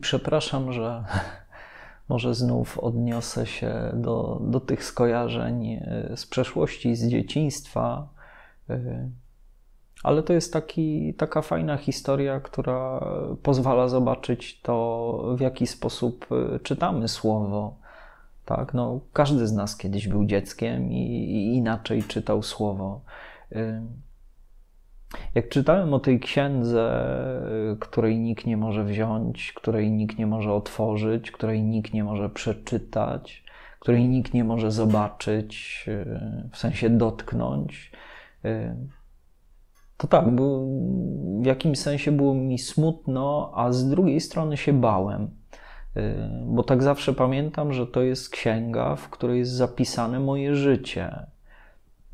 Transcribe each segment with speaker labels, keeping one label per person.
Speaker 1: Przepraszam, że może znów odniosę się do, do tych skojarzeń e, z przeszłości, z dzieciństwa, e, ale to jest taki, taka fajna historia, która pozwala zobaczyć to, w jaki sposób e, czytamy słowo. Tak? No, każdy z nas kiedyś był dzieckiem i, i inaczej czytał słowo. Jak czytałem o tej księdze, e, której nikt nie może wziąć, której nikt nie może otworzyć, której nikt nie może przeczytać, której nikt nie może zobaczyć, e, w sensie dotknąć, e, to tak, w jakimś sensie było mi smutno, a z drugiej strony się bałem. Bo tak zawsze pamiętam, że to jest księga, w której jest zapisane moje życie,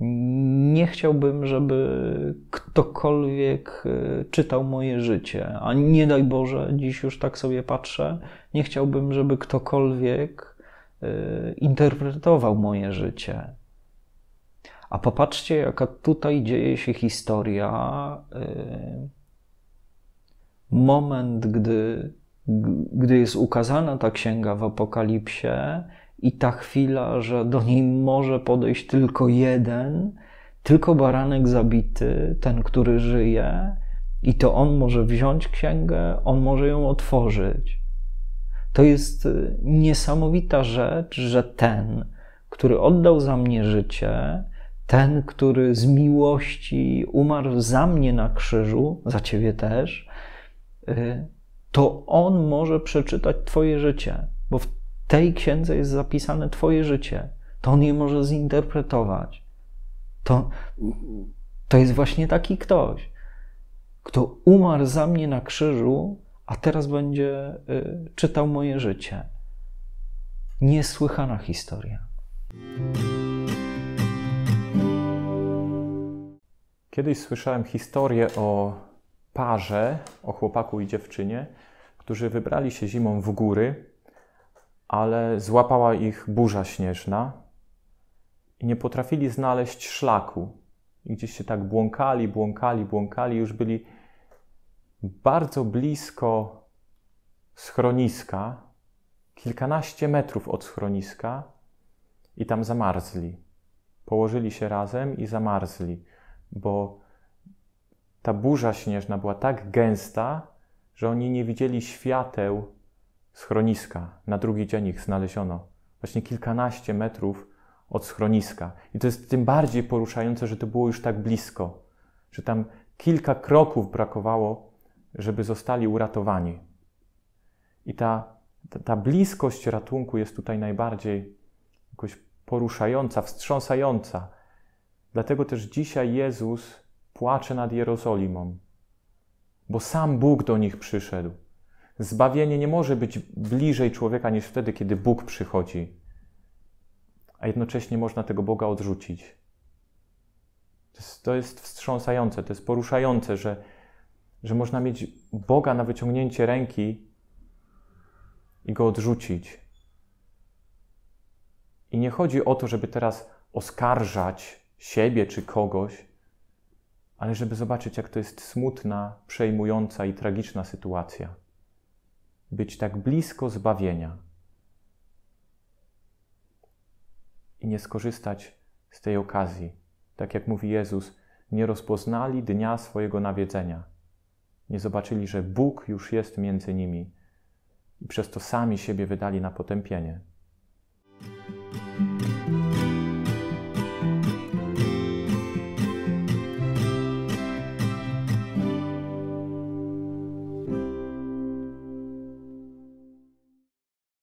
Speaker 1: nie chciałbym, żeby ktokolwiek e, czytał moje życie, a nie daj Boże, dziś już tak sobie patrzę, nie chciałbym, żeby ktokolwiek e, interpretował moje życie. A popatrzcie, jaka tutaj dzieje się historia. E, moment, gdy, gdy jest ukazana ta księga w Apokalipsie, i ta chwila, że do niej może podejść tylko jeden, tylko baranek zabity, ten, który żyje, i to on może wziąć księgę, on może ją otworzyć. To jest y, niesamowita rzecz, że ten, który oddał za mnie życie, ten, który z miłości umarł za mnie na krzyżu, za ciebie też, y, to on może przeczytać Twoje życie, bo w tej księdze jest zapisane Twoje życie. To on je może zinterpretować. To, to jest właśnie taki ktoś, kto umarł za mnie na krzyżu, a teraz będzie y, czytał moje życie. Niesłychana historia.
Speaker 2: Kiedyś słyszałem historię o parze, o chłopaku i dziewczynie, którzy wybrali się zimą w góry ale złapała ich burza śnieżna i nie potrafili znaleźć szlaku. I gdzieś się tak błąkali, błąkali, błąkali, już byli bardzo blisko schroniska, kilkanaście metrów od schroniska, i tam zamarzli. Położyli się razem i zamarzli, bo ta burza śnieżna była tak gęsta, że oni nie widzieli świateł schroniska. Na drugi dzień ich znaleziono, właśnie kilkanaście metrów od schroniska. I to jest tym bardziej poruszające, że to było już tak blisko, że tam kilka kroków brakowało, żeby zostali uratowani. I ta, ta, ta bliskość ratunku jest tutaj najbardziej jakoś poruszająca, wstrząsająca. Dlatego też dzisiaj Jezus płacze nad Jerozolimą, bo sam Bóg do nich przyszedł. Zbawienie nie może być bliżej człowieka niż wtedy, kiedy Bóg przychodzi, a jednocześnie można tego Boga odrzucić. To jest, to jest wstrząsające, to jest poruszające, że, że można mieć Boga na wyciągnięcie ręki i go odrzucić. I nie chodzi o to, żeby teraz oskarżać siebie czy kogoś, ale żeby zobaczyć, jak to jest smutna, przejmująca i tragiczna sytuacja być tak blisko zbawienia i nie skorzystać z tej okazji. Tak jak mówi Jezus, nie rozpoznali dnia swojego nawiedzenia. Nie zobaczyli, że Bóg już jest między nimi i przez to sami siebie wydali na potępienie.